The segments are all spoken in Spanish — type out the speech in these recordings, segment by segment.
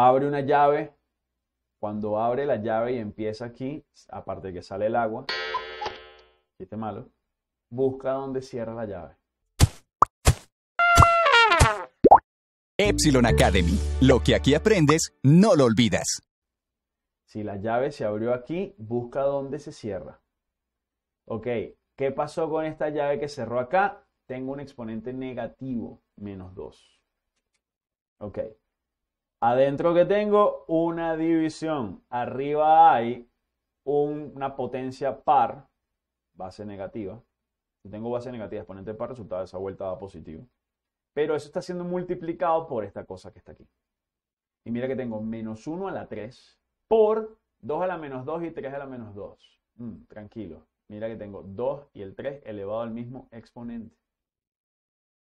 abre una llave, cuando abre la llave y empieza aquí, aparte de que sale el agua, te malo, busca dónde cierra la llave. Epsilon Academy. Lo que aquí aprendes, no lo olvidas. Si la llave se abrió aquí, busca dónde se cierra. Ok, ¿qué pasó con esta llave que cerró acá? Tengo un exponente negativo, menos 2. Ok, Adentro que tengo una división. Arriba hay una potencia par, base negativa. Si tengo base negativa, exponente par, resultado de esa vuelta va positivo. Pero eso está siendo multiplicado por esta cosa que está aquí. Y mira que tengo menos 1 a la 3 por 2 a la menos 2 y 3 a la menos 2. Mm, tranquilo. Mira que tengo 2 y el 3 elevado al mismo exponente.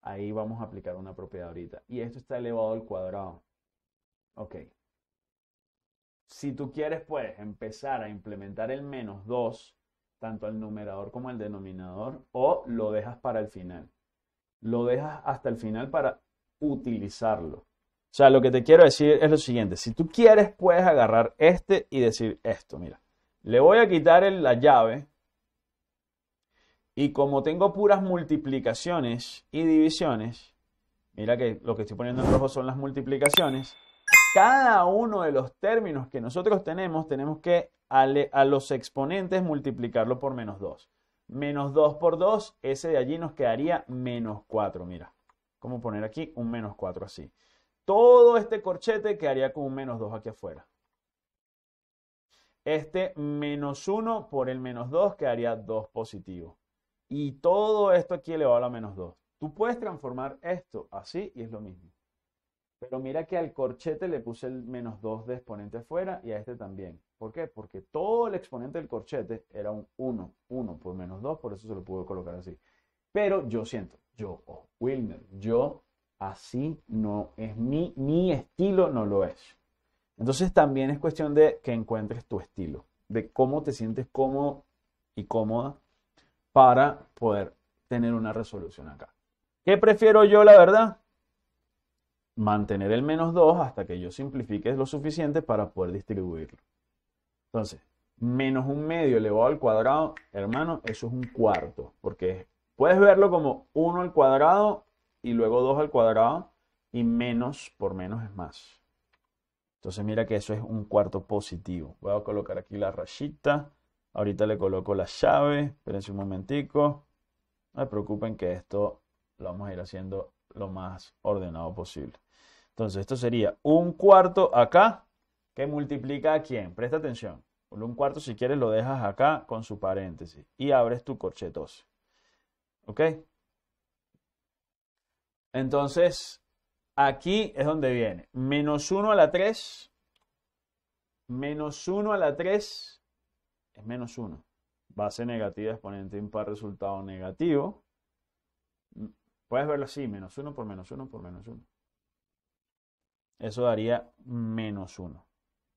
Ahí vamos a aplicar una propiedad ahorita. Y esto está elevado al cuadrado. Ok. Si tú quieres, puedes empezar a implementar el menos 2, tanto al numerador como al denominador, o lo dejas para el final. Lo dejas hasta el final para utilizarlo. O sea, lo que te quiero decir es lo siguiente. Si tú quieres, puedes agarrar este y decir esto. Mira, le voy a quitar la llave. Y como tengo puras multiplicaciones y divisiones, mira que lo que estoy poniendo en rojo son las multiplicaciones cada uno de los términos que nosotros tenemos, tenemos que a los exponentes multiplicarlo por menos 2. Menos 2 por 2, ese de allí nos quedaría menos 4. Mira, ¿Cómo poner aquí un menos 4 así. Todo este corchete quedaría con un menos 2 aquí afuera. Este menos 1 por el menos 2 quedaría 2 positivo. Y todo esto aquí elevado a menos 2. Tú puedes transformar esto así y es lo mismo. Pero mira que al corchete le puse el menos 2 de exponente fuera y a este también. ¿Por qué? Porque todo el exponente del corchete era un 1, 1 por menos 2, por eso se lo pude colocar así. Pero yo siento, yo, oh, Wilmer, yo así no es mi, mi estilo, no lo es. Entonces también es cuestión de que encuentres tu estilo, de cómo te sientes cómodo y cómoda para poder tener una resolución acá. ¿Qué prefiero yo, la verdad? mantener el menos 2 hasta que yo simplifique lo suficiente para poder distribuirlo. Entonces, menos un medio elevado al cuadrado, hermano, eso es un cuarto, porque puedes verlo como 1 al cuadrado y luego 2 al cuadrado y menos por menos es más. Entonces mira que eso es un cuarto positivo. Voy a colocar aquí la rayita. Ahorita le coloco la llave. Espérense un momentico. No se preocupen que esto lo vamos a ir haciendo lo más ordenado posible. Entonces, esto sería un cuarto acá que multiplica a quién. Presta atención. Un cuarto, si quieres, lo dejas acá con su paréntesis y abres tu corchetoso, ¿Ok? Entonces, aquí es donde viene. Menos 1 a la 3. Menos 1 a la 3 es menos 1. Base negativa, exponente impar, resultado negativo. Puedes verlo así, menos 1 por menos 1 por menos 1. Eso daría menos 1.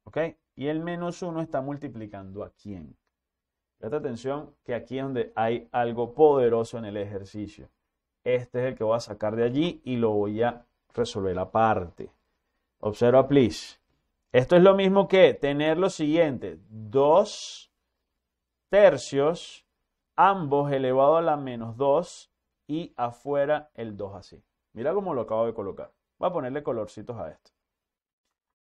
¿Ok? Y el menos 1 está multiplicando a quién. Presta atención que aquí es donde hay algo poderoso en el ejercicio. Este es el que voy a sacar de allí y lo voy a resolver aparte. Observa, please. Esto es lo mismo que tener lo siguiente. 2 tercios, ambos elevado a la menos 2 y afuera el 2 así. Mira cómo lo acabo de colocar. Voy a ponerle colorcitos a esto.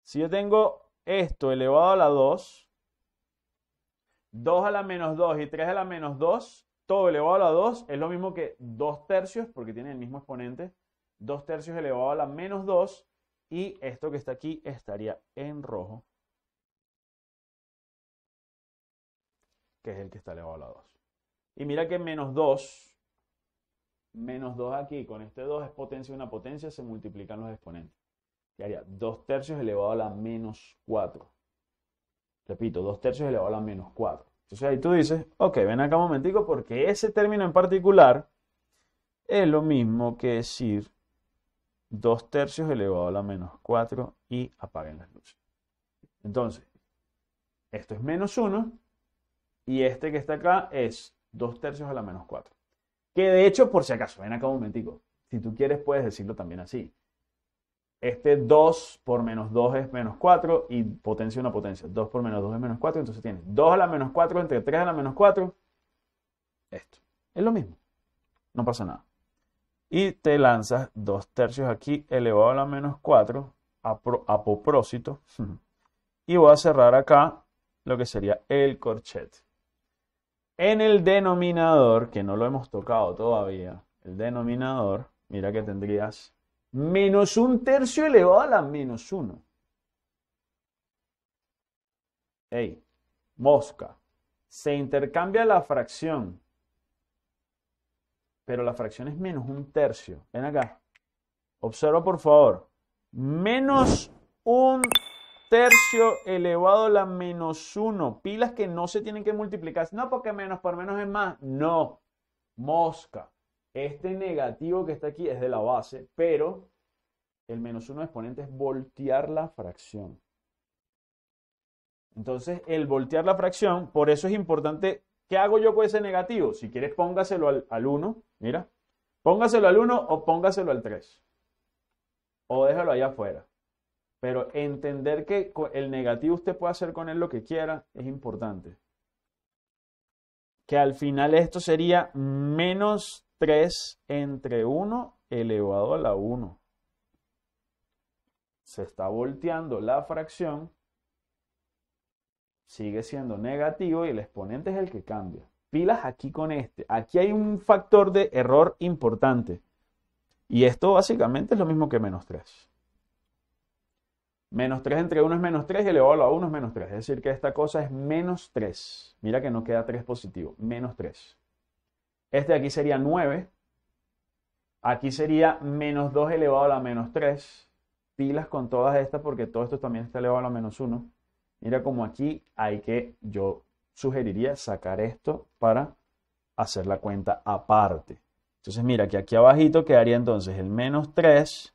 Si yo tengo esto elevado a la 2, 2 a la menos 2 y 3 a la menos 2, todo elevado a la 2 es lo mismo que 2 tercios, porque tiene el mismo exponente, 2 tercios elevado a la menos 2, y esto que está aquí estaría en rojo, que es el que está elevado a la 2. Y mira que menos 2 menos 2 aquí, con este 2 es potencia de una potencia, se multiplican los exponentes. Y haría 2 tercios elevado a la menos 4. Repito, 2 tercios elevado a la menos 4. Entonces ahí tú dices, ok, ven acá un momentico, porque ese término en particular es lo mismo que decir 2 tercios elevado a la menos 4 y apaguen las luces. Entonces, esto es menos 1 y este que está acá es 2 tercios a la menos 4. Que de hecho, por si acaso, ven acá un momentico. Si tú quieres, puedes decirlo también así. Este 2 por menos 2 es menos 4 y potencia una potencia. 2 por menos 2 es menos 4, entonces tienes 2 a la menos 4 entre 3 a la menos 4. Esto. Es lo mismo. No pasa nada. Y te lanzas 2 tercios aquí elevado a la menos 4 a, a Y voy a cerrar acá lo que sería el corchete. En el denominador, que no lo hemos tocado todavía, el denominador, mira que tendrías menos un tercio elevado a la menos uno. Ey, mosca. Se intercambia la fracción. Pero la fracción es menos un tercio. Ven acá. Observa, por favor. Menos un tercio elevado a la menos 1. Pilas que no se tienen que multiplicar. No, porque menos por menos es más. No. Mosca. Este negativo que está aquí es de la base, pero el menos 1 exponente es voltear la fracción. Entonces, el voltear la fracción, por eso es importante. ¿Qué hago yo con ese negativo? Si quieres, póngaselo al, al 1. Mira. Póngaselo al 1 o póngaselo al 3. O déjalo allá afuera. Pero entender que el negativo usted puede hacer con él lo que quiera es importante. Que al final esto sería menos 3 entre 1 elevado a la 1. Se está volteando la fracción. Sigue siendo negativo y el exponente es el que cambia. Pilas aquí con este. Aquí hay un factor de error importante. Y esto básicamente es lo mismo que menos 3. Menos 3 entre 1 es menos 3 y elevado a 1 es menos 3. Es decir, que esta cosa es menos 3. Mira que no queda 3 positivo, menos 3. Este de aquí sería 9. Aquí sería menos 2 elevado a la menos 3. Pilas con todas estas porque todo esto también está elevado a la menos 1. Mira como aquí hay que, yo sugeriría sacar esto para hacer la cuenta aparte. Entonces mira que aquí abajito quedaría entonces el menos 3,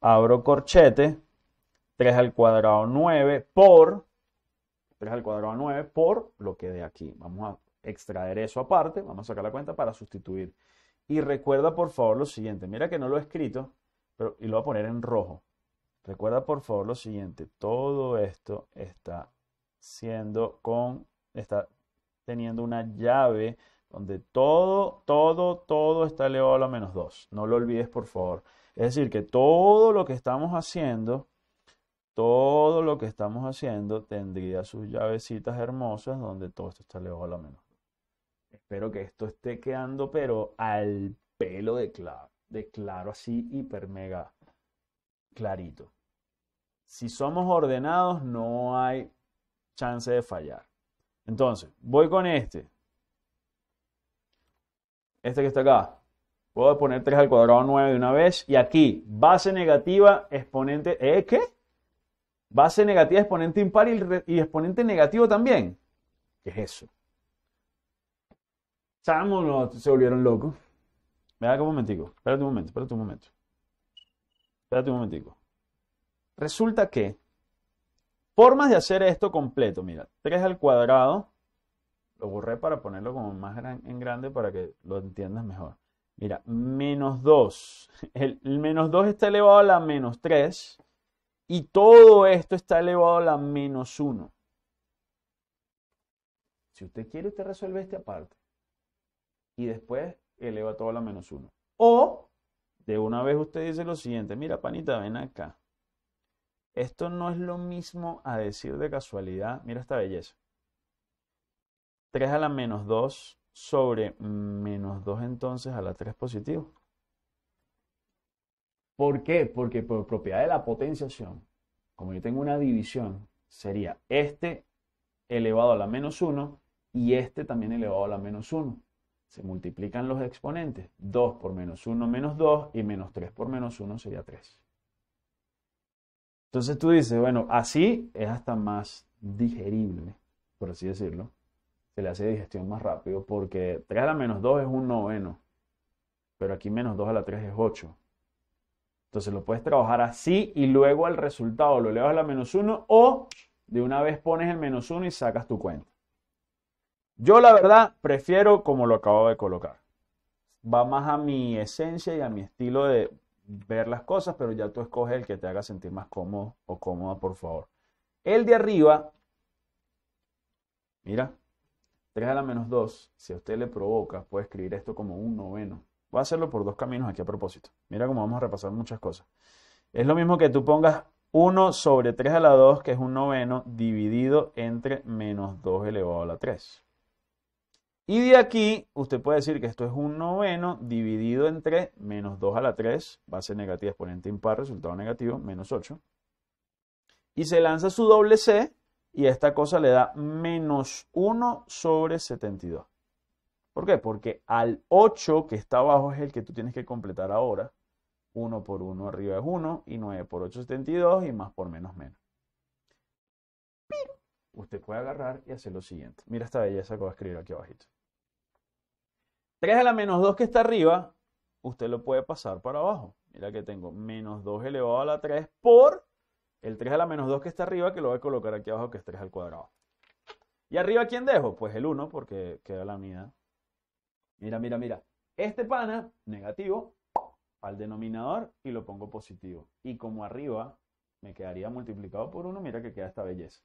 abro corchete, 3 al cuadrado 9 por 3 al cuadrado 9 por lo que de aquí. Vamos a extraer eso aparte, vamos a sacar la cuenta para sustituir. Y recuerda por favor lo siguiente, mira que no lo he escrito, pero y lo voy a poner en rojo. Recuerda por favor lo siguiente, todo esto está siendo con está teniendo una llave donde todo, todo, todo está elevado a menos 2. No lo olvides, por favor. Es decir, que todo lo que estamos haciendo todo lo que estamos haciendo tendría sus llavecitas hermosas donde todo esto está lejos a la menor. Espero que esto esté quedando, pero al pelo de claro, de claro así hiper mega clarito. Si somos ordenados, no hay chance de fallar. Entonces, voy con este. Este que está acá. Puedo poner 3 al cuadrado 9 de una vez. Y aquí, base negativa, exponente. ¿Eh? ¿Qué? Base negativa, exponente impar y, exponente negativo también. ¿Qué es eso? Chamo, se volvieron locos. que un momentico. Espérate un momento, espérate un momento. Espérate un momentico. Resulta que formas de hacer esto completo, mira, 3 al cuadrado, lo borré para ponerlo como más en grande para que lo entiendas mejor. Mira, menos 2. El, el, menos 2 está elevado a la menos 3. Y todo esto está elevado a la menos 1. Si usted quiere, usted resuelve este aparte. Y después eleva todo a la menos 1. O de una vez usted dice lo siguiente, mira panita, ven acá. Esto no es lo mismo a decir de casualidad, mira esta belleza. 3 a la menos 2 sobre menos 2 entonces a la 3 positivo. ¿Por qué? Porque por propiedad de la potenciación, como yo tengo una división, sería este elevado a la menos 1 y este también elevado a la menos 1. Se multiplican los exponentes. 2 por menos 1 menos 2 y menos 3 por menos 1 sería 3. Entonces tú dices, bueno, así es hasta más digerible, por así decirlo. Se le hace digestión más rápido porque 3 a la menos 2 es un noveno. Pero aquí menos 2 a la 3 es 8. Entonces lo puedes trabajar así y luego al resultado lo elevas a la menos 1 o de una vez pones el menos uno y sacas tu cuenta. Yo la verdad prefiero como lo acabo de colocar. Va más a mi esencia y a mi estilo de ver las cosas, pero ya tú escoges el que te haga sentir más cómodo o cómoda, por favor. El de arriba, mira, 3 a la menos 2, si a usted le provoca, puede escribir esto como un noveno. Voy a hacerlo por dos caminos aquí a propósito. Mira cómo vamos a repasar muchas cosas. Es lo mismo que tú pongas 1 sobre 3 a la 2, que es un noveno, dividido entre menos 2 elevado a la 3. Y de aquí, usted puede decir que esto es un noveno dividido entre menos 2 a la 3, base negativa, exponente impar, resultado negativo, menos 8. Y se lanza su doble C y esta cosa le da menos 1 sobre 72. ¿Por qué? Porque al 8 que está abajo es el que tú tienes que completar ahora. 1 por 1 arriba es 1 y 9 por 8 es 72 y más por menos menos. Usted puede agarrar y hacer lo siguiente. Mira esta belleza que voy a escribir aquí abajito. 3 a la menos 2 que está arriba, usted lo puede pasar para abajo. Mira que tengo menos 2 elevado a la 3 por el 3 a la menos 2 que está arriba, que lo voy a colocar aquí abajo, que es 3 al cuadrado. ¿Y arriba quién dejo? Pues el 1, porque queda la unidad Mira, mira, mira. Este pana, negativo, al denominador y lo pongo positivo. Y como arriba me quedaría multiplicado por 1, mira que queda esta belleza.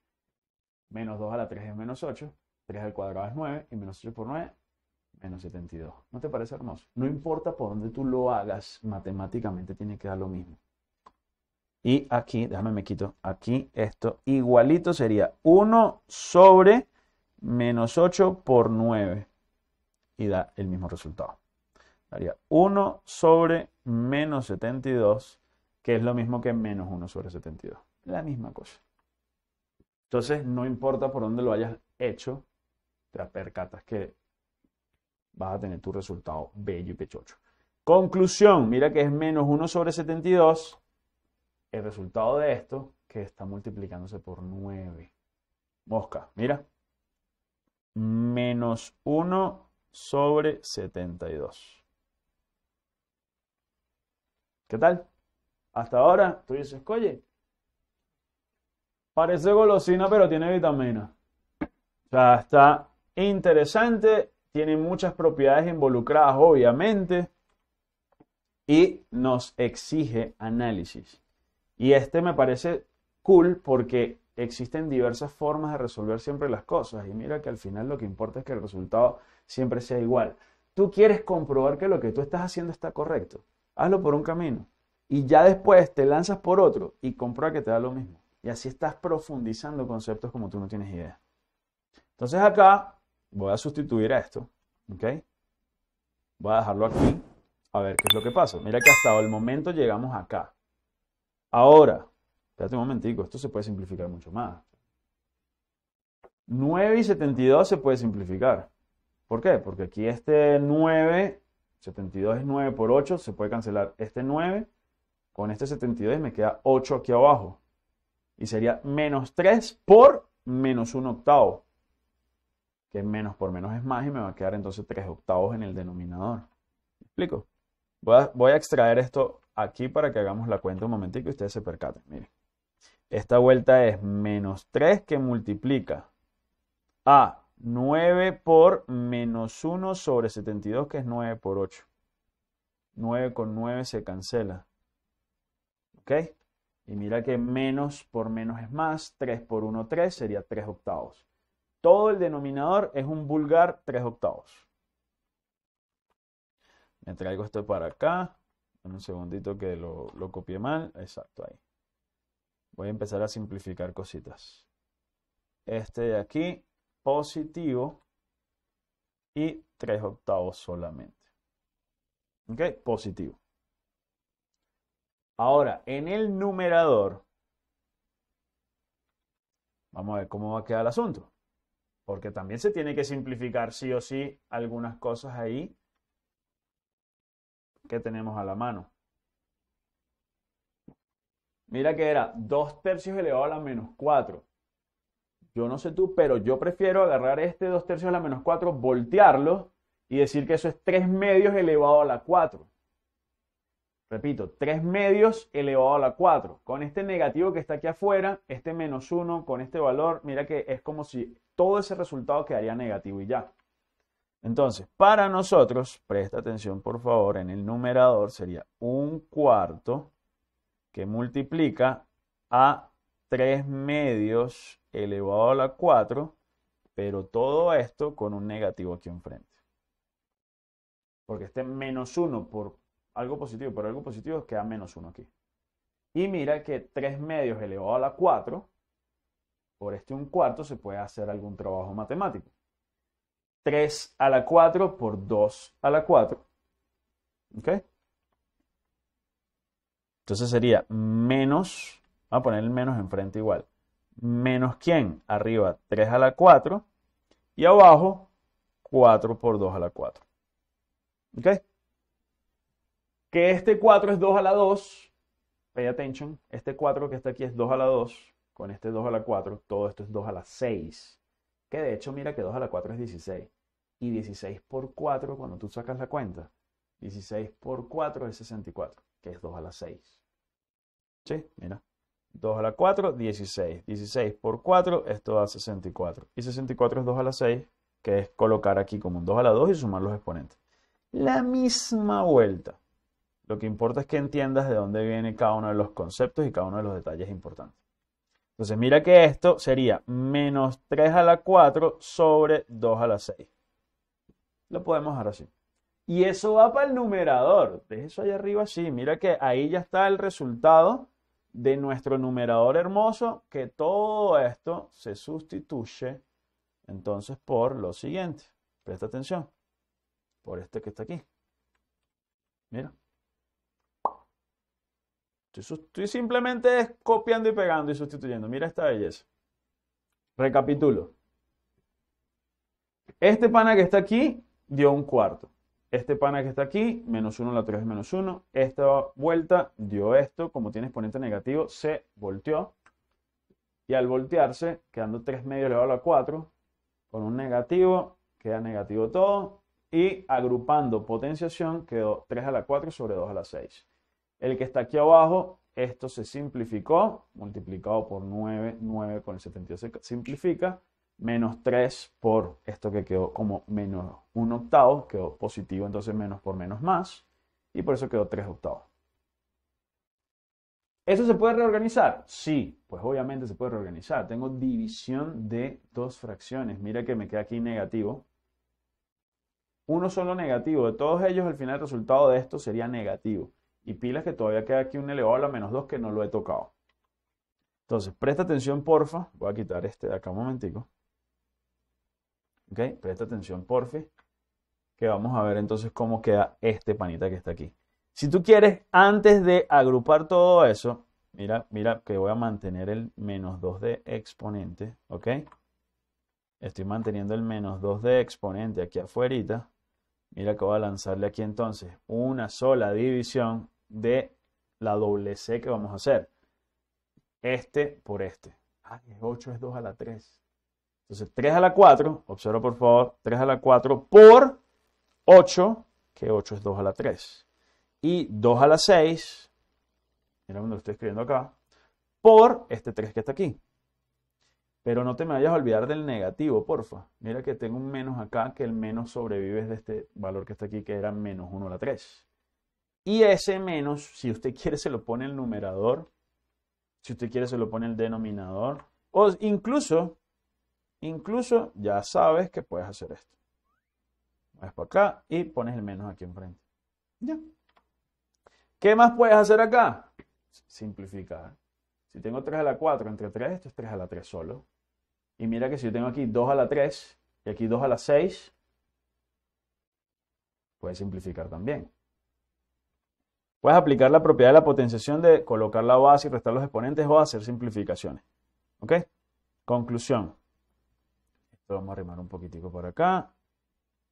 Menos 2 a la 3 es menos 8, 3 al cuadrado es 9 y menos 8 por 9, menos 72. ¿No te parece hermoso? No importa por dónde tú lo hagas, matemáticamente tiene que dar lo mismo. Y aquí, déjame me quito, aquí esto igualito sería 1 sobre menos 8 por 9 y da el mismo resultado. Daría 1 sobre menos 72, que es lo mismo que menos 1 sobre 72. La misma cosa. Entonces, no importa por dónde lo hayas hecho, te percatas que vas a tener tu resultado bello y pechocho. Conclusión, mira que es menos 1 sobre 72. El resultado de esto, que está multiplicándose por 9. Mosca, mira. Menos 1 sobre 72. ¿Qué tal? Hasta ahora, tú dices, oye, parece golosina, pero tiene vitamina. O sea, está interesante, tiene muchas propiedades involucradas, obviamente, y nos exige análisis. Y este me parece cool porque existen diversas formas de resolver siempre las cosas. Y mira que al final lo que importa es que el resultado siempre sea igual. Tú quieres comprobar que lo que tú estás haciendo está correcto. Hazlo por un camino y ya después te lanzas por otro y comprueba que te da lo mismo. Y así estás profundizando conceptos como tú no tienes idea. Entonces acá voy a sustituir a esto, ¿ok? Voy a dejarlo aquí a ver qué es lo que pasa. Mira que hasta el momento llegamos acá. Ahora, espérate un momentico, esto se puede simplificar mucho más. 9 y 72 se puede simplificar. ¿Por qué? Porque aquí este 9, 72 es 9 por 8, se puede cancelar este 9 con este 72 me queda 8 aquí abajo. Y sería menos 3 por menos 1 octavo. Que menos por menos es más y me va a quedar entonces 3 octavos en el denominador. ¿Me explico? Voy a, voy a extraer esto aquí para que hagamos la cuenta un momentico y ustedes se percaten. Miren. Esta vuelta es menos 3 que multiplica a 9 por menos 1 sobre 72, que es 9 por 8. 9 con 9 se cancela. ¿Ok? Y mira que menos por menos es más. 3 por 1, 3 sería 3 octavos. Todo el denominador es un vulgar 3 octavos. Me traigo esto para acá. Un segundito que lo, lo copié mal. Exacto, ahí. Voy a empezar a simplificar cositas. Este de aquí positivo y 3 octavos solamente. ¿Ok? Positivo. Ahora, en el numerador, vamos a ver cómo va a quedar el asunto. Porque también se tiene que simplificar sí o sí algunas cosas ahí que tenemos a la mano. Mira que era 2 tercios elevado a la menos 4. Yo no sé tú, pero yo prefiero agarrar este 2 tercios a la menos 4, voltearlo y decir que eso es 3 medios elevado a la 4. Repito, 3 medios elevado a la 4. Con este negativo que está aquí afuera, este menos 1, con este valor, mira que es como si todo ese resultado quedaría negativo y ya. Entonces, para nosotros, presta atención por favor, en el numerador sería un cuarto que multiplica a 3 medios elevado a la 4, pero todo esto con un negativo aquí enfrente. Porque este menos 1 por algo positivo, por algo positivo queda menos 1 aquí. Y mira que 3 medios elevado a la 4, por este 1 cuarto se puede hacer algún trabajo matemático. 3 a la 4 por 2 a la 4. ¿Ok? Entonces sería menos, vamos a poner el menos enfrente igual menos quién, arriba 3 a la 4 y abajo 4 por 2 a la 4. ¿Ok? Que este 4 es 2 a la 2, pay attention, este 4 que está aquí es 2 a la 2, con este 2 a la 4, todo esto es 2 a la 6, que de hecho mira que 2 a la 4 es 16, y 16 por 4, cuando tú sacas la cuenta, 16 por 4 es 64, que es 2 a la 6. ¿Sí? Mira. 2 a la 4, 16. 16 por 4, esto da 64. Y 64 es 2 a la 6, que es colocar aquí como un 2 a la 2 y sumar los exponentes. La misma vuelta. Lo que importa es que entiendas de dónde viene cada uno de los conceptos y cada uno de los detalles importantes. Entonces mira que esto sería menos 3 a la 4 sobre 2 a la 6. Lo podemos dejar así. Y eso va para el numerador. Deja eso ahí arriba así. Mira que ahí ya está el resultado de nuestro numerador hermoso que todo esto se sustituye entonces por lo siguiente. Presta atención. Por este que está aquí. Mira. Estoy simplemente copiando y pegando y sustituyendo. Mira esta belleza. Recapitulo. Este pana que está aquí dio un cuarto. Este pana que está aquí, menos 1 a la 3 es menos 1. Esta vuelta dio esto, como tiene exponente negativo, se volteó. Y al voltearse, quedando 3 medio elevado a la 4, con un negativo, queda negativo todo. Y agrupando potenciación, quedó 3 a la 4 sobre 2 a la 6. El que está aquí abajo, esto se simplificó, multiplicado por 9, 9 con el 72 se simplifica menos 3 por esto que quedó como menos 1 octavo, quedó positivo, entonces menos por menos más, y por eso quedó 3 octavos. ¿Eso se puede reorganizar? Sí, pues obviamente se puede reorganizar. Tengo división de dos fracciones. Mira que me queda aquí negativo. Uno solo negativo. De todos ellos, al final el resultado de esto sería negativo. Y pilas que todavía queda aquí un elevado a la menos 2 que no lo he tocado. Entonces, presta atención, porfa. Voy a quitar este de acá un momentico. ¿Ok? Presta atención, porfi. Que vamos a ver entonces cómo queda este panita que está aquí. Si tú quieres, antes de agrupar todo eso, mira, mira que voy a mantener el menos 2 de exponente, ¿ok? Estoy manteniendo el menos 2 de exponente aquí afuera. Mira que voy a lanzarle aquí entonces una sola división de la doble C que vamos a hacer. Este por este. Ah, 8 es 2 a la 3. Entonces 3 a la 4, observa por favor, 3 a la 4 por 8, que 8 es 2 a la 3. Y 2 a la 6, mira lo estoy escribiendo acá, por este 3 que está aquí. Pero no te me vayas a olvidar del negativo, porfa. Mira que tengo un menos acá, que el menos sobrevive de este valor que está aquí, que era menos 1 a la 3. Y ese menos, si usted quiere, se lo pone el numerador. Si usted quiere, se lo pone el denominador. O incluso Incluso ya sabes que puedes hacer esto. Vas para acá y pones el menos aquí enfrente. Ya. ¿Qué más puedes hacer acá? Simplificar. Si tengo 3 a la 4 entre 3, esto es 3 a la 3 solo. Y mira que si yo tengo aquí 2 a la 3 y aquí 2 a la 6, puedes simplificar también. Puedes aplicar la propiedad de la potenciación de colocar la base y restar los exponentes o hacer simplificaciones. ¿Ok? Conclusión. Lo vamos a arrimar un poquitico para acá.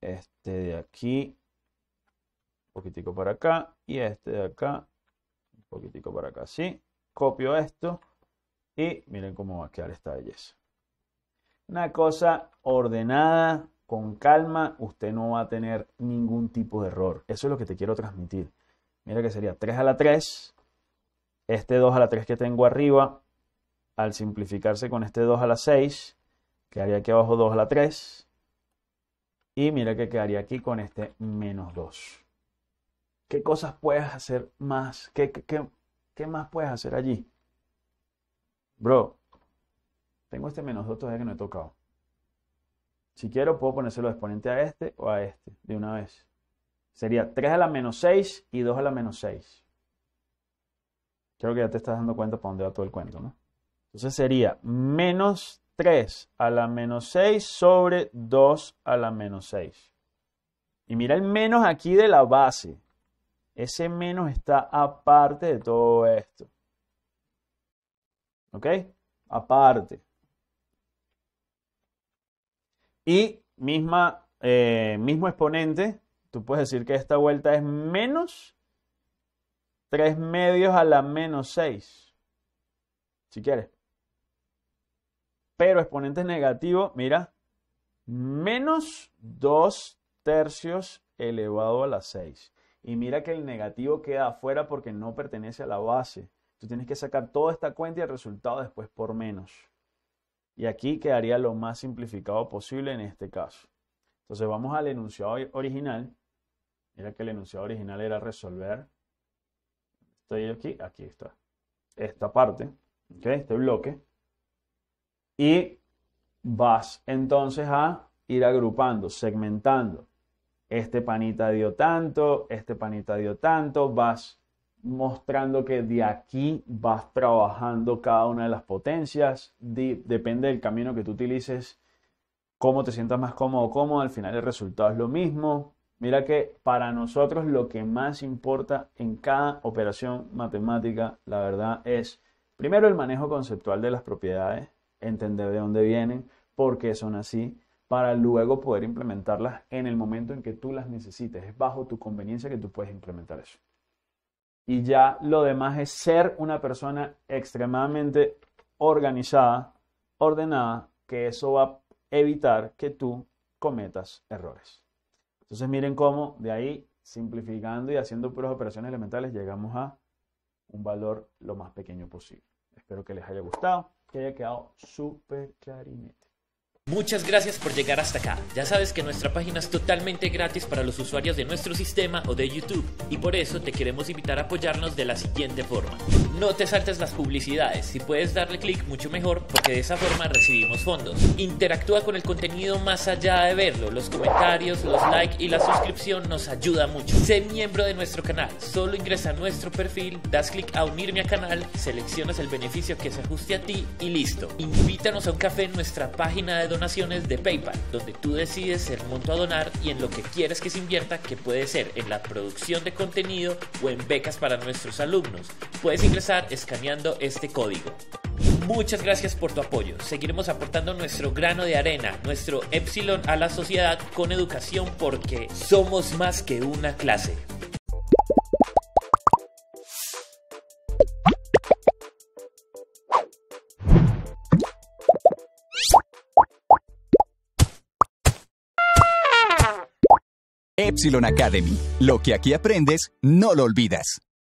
Este de aquí. Un poquitico para acá. Y este de acá. Un poquitico para acá. Así. Copio esto. Y miren cómo va a quedar esta belleza. Una cosa ordenada, con calma, usted no va a tener ningún tipo de error. Eso es lo que te quiero transmitir. Mira que sería 3 a la 3, este 2 a la 3 que tengo arriba, al simplificarse con este 2 a la 6, Quedaría aquí abajo 2 a la 3. Y mira que quedaría aquí con este menos 2. ¿Qué cosas puedes hacer más? ¿Qué, qué, más puedes hacer allí? Bro, tengo este menos 2 todavía que no he tocado. Si quiero, puedo ponérselo exponente a este o a este de una vez. Sería 3 a la menos 6 y 2 a la menos 6. Creo que ya te estás dando cuenta para dónde va todo el cuento, ¿no? Entonces sería menos 3 a la menos 6 sobre 2 a la menos 6. Y mira el menos aquí de la base. Ese menos está aparte de todo esto. ¿Ok? Aparte. Y misma, eh, mismo exponente, tú puedes decir que esta vuelta es menos 3 medios a la menos 6. Si quieres pero exponente negativo, mira, menos 2 tercios elevado a la 6. Y mira que el negativo queda afuera porque no pertenece a la base. Tú tienes que sacar toda esta cuenta y el resultado después por menos. Y aquí quedaría lo más simplificado posible en este caso. Entonces vamos al enunciado original. Mira que el enunciado original era resolver. Estoy aquí, aquí está. Esta parte, ¿okay? este bloque. Y vas entonces a ir agrupando, segmentando. Este panita dio tanto, este panita dio tanto, vas mostrando que de aquí vas trabajando cada una de las potencias, depende del camino que tú utilices, cómo te sientas más cómodo o cómodo, al final el resultado es lo mismo. Mira que para nosotros lo que más importa en cada operación matemática, la verdad, es primero el manejo conceptual de las propiedades, entender de dónde vienen, por qué son así, para luego poder implementarlas en el momento en que tú las necesites. Es bajo tu conveniencia que tú puedes implementar eso. Y ya lo demás es ser una persona extremadamente organizada, ordenada, que eso va a evitar que tú cometas errores. Entonces miren cómo de ahí, simplificando y haciendo puras operaciones elementales, llegamos a un valor lo más pequeño posible. Espero que les haya gustado que haya quedado súper clarinete. Muchas gracias por llegar hasta acá. Ya sabes que nuestra página es totalmente gratis para los usuarios de nuestro sistema o de YouTube y por eso te queremos invitar a apoyarnos de la siguiente forma no te saltes las publicidades. Si puedes darle clic, mucho mejor, porque de esa forma recibimos fondos. Interactúa con el contenido más allá de verlo. Los comentarios, los likes y la suscripción nos ayuda mucho. Sé miembro de nuestro canal. Solo ingresa a nuestro perfil, das clic a unirme a canal, seleccionas el beneficio que se ajuste a ti y listo. Invítanos a un café en nuestra página de donaciones de PayPal, donde tú decides el monto a donar y en lo que quieres que se invierta, que puede ser en la producción de contenido o en becas para nuestros alumnos. Puedes ingresar escaneando este código. Muchas gracias por tu apoyo. Seguiremos aportando nuestro grano de arena, nuestro epsilon a la sociedad con educación porque somos más que una clase. Epsilon Academy. Lo que aquí aprendes, no lo olvidas.